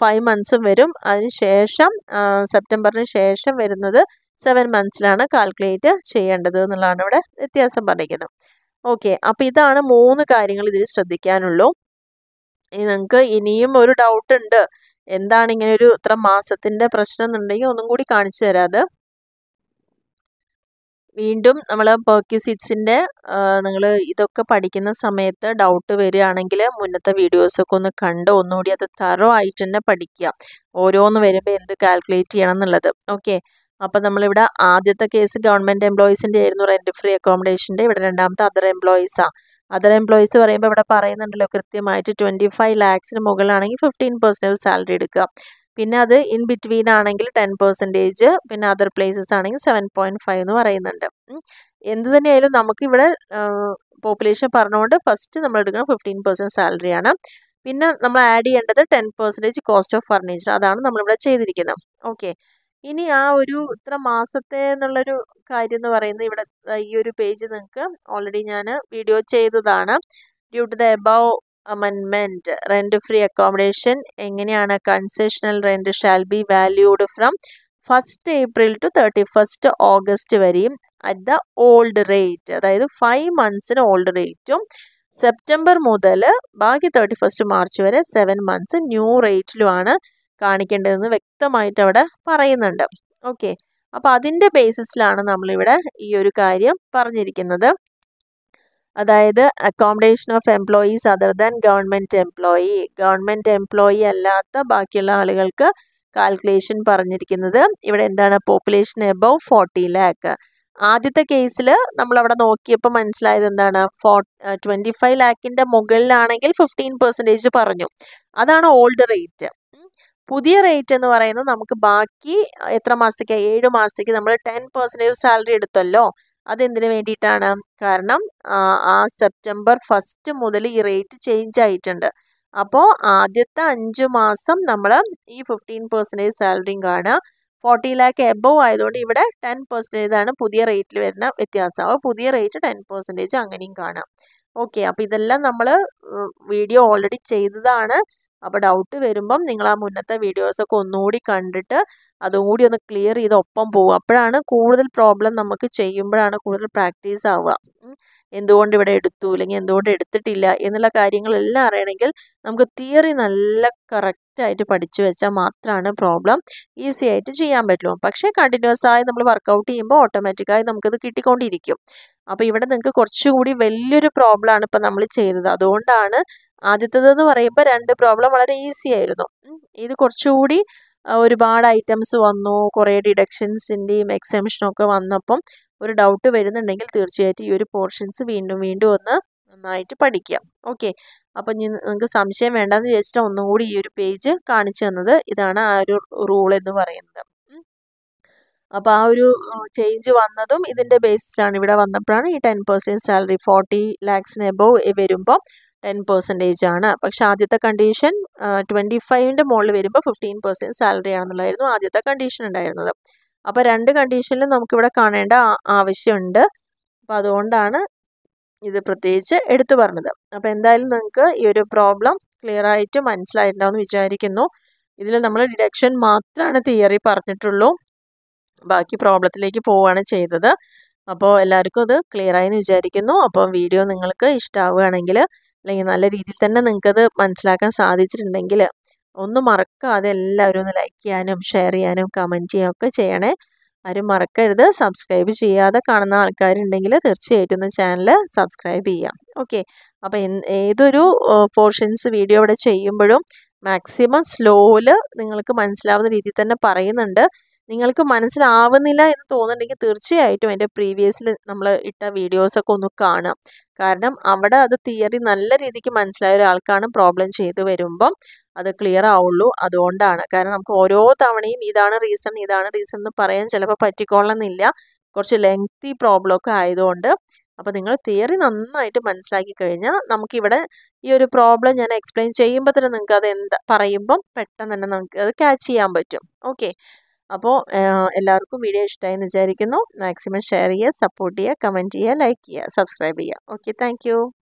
A: ഫൈവ് മന്ത്സും വരും അതിനുശേഷം സെപ്റ്റംബറിന് ശേഷം വരുന്നത് സെവൻ മന്ത്സിലാണ് കാൽക്കുലേറ്റ് ചെയ്യേണ്ടത് എന്നുള്ളതാണ് ഇവിടെ വ്യത്യാസം പറയുന്നത് ഓക്കെ അപ്പോൾ ഇതാണ് മൂന്ന് കാര്യങ്ങൾ ഇതിൽ ശ്രദ്ധിക്കാനുള്ളൂ ഇനി നിങ്ങൾക്ക് ഇനിയും ഒരു ഡൗട്ട് ഉണ്ട് എന്താണ് ഇങ്ങനെ ഒരു ഇത്ര മാസത്തിൻ്റെ പ്രശ്നം എന്നുണ്ടെങ്കിൽ ഒന്നും കൂടി കാണിച്ചു തരാം അത് വീണ്ടും നമ്മൾ പെർക്യുസിറ്റ്സിൻ്റെ നിങ്ങൾ ഇതൊക്കെ പഠിക്കുന്ന സമയത്ത് ഡൗട്ട് വരികയാണെങ്കിൽ മുന്നത്തെ വീഡിയോസൊക്കെ ഒന്ന് കണ്ട് ഒന്നുകൂടി അത് തറോ ആയിട്ട് തന്നെ പഠിക്കുക ഓരോന്ന് വരുമ്പോൾ എന്ത് കാൽക്കുലേറ്റ് ചെയ്യണം എന്നുള്ളത് ഓക്കെ അപ്പം നമ്മളിവിടെ ആദ്യത്തെ കേസ് ഗവൺമെൻറ് എംപ്ലോയീസിൻ്റെ ആയിരുന്നു റെൻറ്റ് ഫ്രീ അക്കോമഡേഷൻ്റെ ഇവിടെ രണ്ടാമത്തെ അതർ എംപ്ലോയീസാണ് അതർ എംപ്ലോയീസ് പറയുമ്പോൾ ഇവിടെ പറയുന്നുണ്ടല്ലോ കൃത്യമായിട്ട് ട്വൻറ്റി ഫൈവ് ലാക്സിന് മുകളിലാണെങ്കിൽ ഫിഫ്റ്റീൻ പെർസെൻറ്റേജ് സാലറി എടുക്കുക പിന്നെ അത് ഇൻ ബിറ്റ്വീൻ ആണെങ്കിൽ ടെൻ പെർസെൻറ്റേജ് പിന്നെ അതർ പ്ലേസസ് ആണെങ്കിൽ സെവൻ പോയിൻറ്റ് ഫൈവ് എന്ന് പറയുന്നുണ്ട് എന്ത് തന്നെയായാലും നമുക്കിവിടെ പോപ്പുലേഷൻ പറഞ്ഞുകൊണ്ട് ഫസ്റ്റ് നമ്മൾ എടുക്കുന്ന ഫിഫ്റ്റീൻ പെർസെൻറ്റ് സാലറിയാണ് പിന്നെ നമ്മൾ ആഡ് ചെയ്യേണ്ടത് ten percentage cost of furniture അതാണ് നമ്മളിവിടെ ചെയ്തിരിക്കുന്നത് ഓക്കെ ഇനി ആ ഒരു ഇത്ര മാസത്തെ എന്നുള്ളൊരു കാര്യം എന്ന് പറയുന്നത് ഇവിടെ ഈ ഒരു പേജ് നിങ്ങൾക്ക് ഓൾറെഡി ഞാൻ വീഡിയോ ചെയ്തതാണ് due to the above amendment rent free accommodation എങ്ങനെയാണ് concessional rent shall be valued from first April to thirty first August വരെയും അറ്റ് ദ ഓൾഡ് റേറ്റ് അതായത് ഫൈവ് മന്ത്സിന് ഓൾഡ് റേറ്റും സെപ്റ്റംബർ മുതൽ ബാക്കി തേർട്ടി ഫസ്റ്റ് മാർച്ച് വരെ seven months new റേറ്റിലുമാണ് കാണിക്കേണ്ടതെന്ന് വ്യക്തമായിട്ട് അവിടെ പറയുന്നുണ്ട് ഓക്കെ അപ്പോൾ അതിൻ്റെ ബേസിസിലാണ് നമ്മളിവിടെ ഈ ഒരു കാര്യം പറഞ്ഞിരിക്കുന്നത് അതായത് accommodation of employees other than government employee government employee അല്ലാത്ത ബാക്കിയുള്ള ആളുകൾക്ക് കാൽക്കുലേഷൻ പറഞ്ഞിരിക്കുന്നത് ഇവിടെ എന്താണ് പോപ്പുലേഷൻ എബവ് ഫോർട്ടി ലാക്ക് ആദ്യത്തെ കേസിൽ നമ്മൾ അവിടെ നോക്കിയപ്പോൾ മനസ്സിലായത് എന്താണ് ഫോർ ട്വൻറ്റി ഫൈവ് ലാക്കിൻ്റെ മുകളിലാണെങ്കിൽ ഫിഫ്റ്റീൻ പെർസെൻറ്റേജ് പറഞ്ഞു അതാണ് ഓൾഡ് റേറ്റ് പുതിയ റേറ്റ് എന്ന് പറയുന്നത് നമുക്ക് ബാക്കി എത്ര മാസത്തേക്ക് ഏഴ് മാസത്തേക്ക് നമ്മൾ ടെൻ പെർസെൻറ്റേജ് സാലറി എടുത്തല്ലോ അതെന്തിനു വേണ്ടിയിട്ടാണ് കാരണം ആ സെപ്റ്റംബർ ഫസ്റ്റ് മുതൽ ഈ റേറ്റ് ചേഞ്ച് ആയിട്ടുണ്ട് അപ്പോൾ ആദ്യത്തെ അഞ്ച് മാസം നമ്മൾ ഈ ഫിഫ്റ്റീൻ പെർസെൻറ്റേജ് സാലറിയും കാണുക ഫോർട്ടി ലാക്ക് എബവ് ആയതുകൊണ്ട് ഇവിടെ ടെൻ പെർസെൻറ്റേജ് ആണ് പുതിയ റേറ്റിൽ വരുന്ന വ്യത്യാസം അപ്പോൾ പുതിയ റേറ്റ് ടെൻ പെർസെൻറ്റേജ് അങ്ങനെയും കാണാം ഓക്കെ അപ്പോൾ ഇതെല്ലാം നമ്മൾ വീഡിയോ ഓൾറെഡി ചെയ്തതാണ് അപ്പോൾ ഡൗട്ട് വരുമ്പം നിങ്ങൾ ആ മുന്നത്തെ ഒക്കെ ഒന്നുകൂടി കണ്ടിട്ട് കൂടി ഒന്ന് ക്ലിയർ ചെയ്ത് ഒപ്പം പോകും അപ്പോഴാണ് കൂടുതൽ പ്രോബ്ലം നമുക്ക് ചെയ്യുമ്പോഴാണ് കൂടുതൽ പ്രാക്ടീസ് ആവുക എന്തുകൊണ്ട് ഇവിടെ എടുത്തു അല്ലെങ്കിൽ എന്തുകൊണ്ട് എടുത്തിട്ടില്ല എന്നുള്ള കാര്യങ്ങളെല്ലാം അറിയണമെങ്കിൽ നമുക്ക് തിയറി നല്ല കറക്റ്റായിട്ട് പഠിച്ചു വെച്ചാൽ മാത്രമാണ് പ്രോബ്ലം ഈസി ആയിട്ട് ചെയ്യാൻ പറ്റുള്ളൂ പക്ഷേ കണ്ടിന്യൂസ് ആയി നമ്മൾ വർക്കൗട്ട് ചെയ്യുമ്പോൾ ഓട്ടോമാറ്റിക്കായി നമുക്കത് കിട്ടിക്കൊണ്ടിരിക്കും അപ്പോൾ ഇവിടെ നിങ്ങൾക്ക് കുറച്ചുകൂടി വലിയൊരു പ്രോബ്ലമാണ് ഇപ്പോൾ നമ്മൾ ചെയ്തത് അതുകൊണ്ടാണ് ആദ്യത്തേതെന്ന് പറയുമ്പോൾ രണ്ട് പ്രോബ്ലം വളരെ ഈസി ആയിരുന്നു ഇത് കുറച്ചുകൂടി ഒരുപാട് ഐറ്റംസ് വന്നു കുറേ ഡിഡക്ഷൻസിൻ്റെയും ഒക്കെ വന്നപ്പം ഒരു ഡൗട്ട് വരുന്നുണ്ടെങ്കിൽ തീർച്ചയായിട്ടും ഈ ഒരു പോർഷൻസ് വീണ്ടും വീണ്ടും ഒന്ന് നന്നായിട്ട് പഠിക്കുക ഓക്കെ അപ്പോൾ നിങ്ങൾക്ക് സംശയം വേണ്ടെന്ന് വിചാരിച്ചിട്ട് ഒന്നും കൂടി ഈ ഒരു പേജ് കാണിച്ചു തന്നത് ഇതാണ് ആ ഒരു റൂൾ എന്ന് പറയുന്നത് അപ്പോൾ ആ ഒരു ചേഞ്ച് വന്നതും ഇതിൻ്റെ ബേസിലാണ് ഇവിടെ വന്നപ്പോഴാണ് ഈ ടെൻ പെർസെൻറ്റ് സാലറി ഫോർട്ടി ലാക്സിന് എബോവ് വരുമ്പോൾ ടെൻ പെർസെൻറ്റേജ് ആണ് പക്ഷെ ആദ്യത്തെ കണ്ടീഷൻ ട്വൻറ്റി ഫൈവിൻ്റെ മുകളിൽ വരുമ്പോൾ ഫിഫ്റ്റീൻ പെർസെൻറ്റ് സാലറി ആണെന്നുള്ളതായിരുന്നു ആദ്യത്തെ കണ്ടീഷൻ ഉണ്ടായിരുന്നത് അപ്പോൾ രണ്ട് കണ്ടീഷനിലും നമുക്കിവിടെ കാണേണ്ട ആവശ്യമുണ്ട് അപ്പോൾ അതുകൊണ്ടാണ് ഇത് പ്രത്യേകിച്ച് എടുത്തു പറഞ്ഞത് അപ്പോൾ എന്തായാലും നിങ്ങൾക്ക് ഈ ഒരു പ്രോബ്ലം ക്ലിയർ ആയിട്ട് മനസ്സിലായിട്ടുണ്ടാവും വിചാരിക്കുന്നു ഇതിൽ നമ്മൾ ഡിഡക്ഷൻ മാത്രമാണ് തിയറി പറഞ്ഞിട്ടുള്ളൂ ബാക്കി പ്രോബ്ലത്തിലേക്ക് പോവുകയാണ് ചെയ്തത് അപ്പോൾ എല്ലാവർക്കും അത് ക്ലിയർ ആയെന്ന് വിചാരിക്കുന്നു അപ്പോൾ വീഡിയോ നിങ്ങൾക്ക് ഇഷ്ടമാവുകയാണെങ്കിൽ അല്ലെങ്കിൽ നല്ല രീതിയിൽ തന്നെ നിങ്ങൾക്കത് മനസ്സിലാക്കാൻ സാധിച്ചിട്ടുണ്ടെങ്കിൽ ഒന്നും മറക്കാതെ എല്ലാവരും ഒന്ന് ലൈക്ക് ചെയ്യാനും ഷെയർ ചെയ്യാനും കമൻറ്റ് ചെയ്യാനും ഒക്കെ ചെയ്യണേ ആരും മറക്കരുത് സബ്സ്ക്രൈബ് ചെയ്യാതെ കാണുന്ന ആൾക്കാരുണ്ടെങ്കിൽ തീർച്ചയായിട്ടും ഒന്ന് ചാനൽ സബ്സ്ക്രൈബ് ചെയ്യാം ഓക്കെ അപ്പോൾ ഏതൊരു പോർഷൻസ് വീഡിയോ ഇവിടെ ചെയ്യുമ്പോഴും മാക്സിമം സ്ലോയിൽ നിങ്ങൾക്ക് മനസ്സിലാവുന്ന രീതിയിൽ തന്നെ പറയുന്നുണ്ട് നിങ്ങൾക്ക് മനസ്സിലാവുന്നില്ല എന്ന് തോന്നുന്നുണ്ടെങ്കിൽ തീർച്ചയായിട്ടും എൻ്റെ പ്രീവിയസിൽ നമ്മൾ ഇട്ട വീഡിയോസൊക്കെ ഒന്ന് കാണുക കാരണം അവിടെ അത് തിയറി നല്ല രീതിക്ക് മനസ്സിലായ ഒരാൾക്കാണ് പ്രോബ്ലം ചെയ്ത് വരുമ്പം അത് ക്ലിയർ ആവുള്ളൂ അതുകൊണ്ടാണ് കാരണം നമുക്ക് ഓരോ തവണയും ഇതാണ് റീസൺ ഇതാണ് റീസൺ എന്ന് പറയാൻ ചിലപ്പോൾ പറ്റിക്കൊള്ളണമെന്നില്ല കുറച്ച് ലെങ്തി പ്രോബ്ലമൊക്കെ ആയതുകൊണ്ട് അപ്പോൾ നിങ്ങൾ തിയറി നന്നായിട്ട് മനസ്സിലാക്കി കഴിഞ്ഞാൽ നമുക്കിവിടെ ഈ ഒരു പ്രോബ്ലം ഞാൻ എക്സ്പ്ലെയിൻ ചെയ്യുമ്പോൾ തന്നെ നിങ്ങൾക്ക് അത് എന്താ പറയുമ്പം പെട്ടെന്ന് തന്നെ നമുക്ക് അത് ക്യാച്ച് ചെയ്യാൻ പറ്റും ഓക്കെ അപ്പോൾ എല്ലാവർക്കും വീഡിയോ എന്ന് വിചാരിക്കുന്നു മാക്സിമം ഷെയർ ചെയ്യുക സപ്പോർട്ട് ചെയ്യുക കമൻറ്റ് ചെയ്യുക ലൈക്ക് ചെയ്യുക സബ്സ്ക്രൈബ് ചെയ്യുക ഓക്കെ താങ്ക്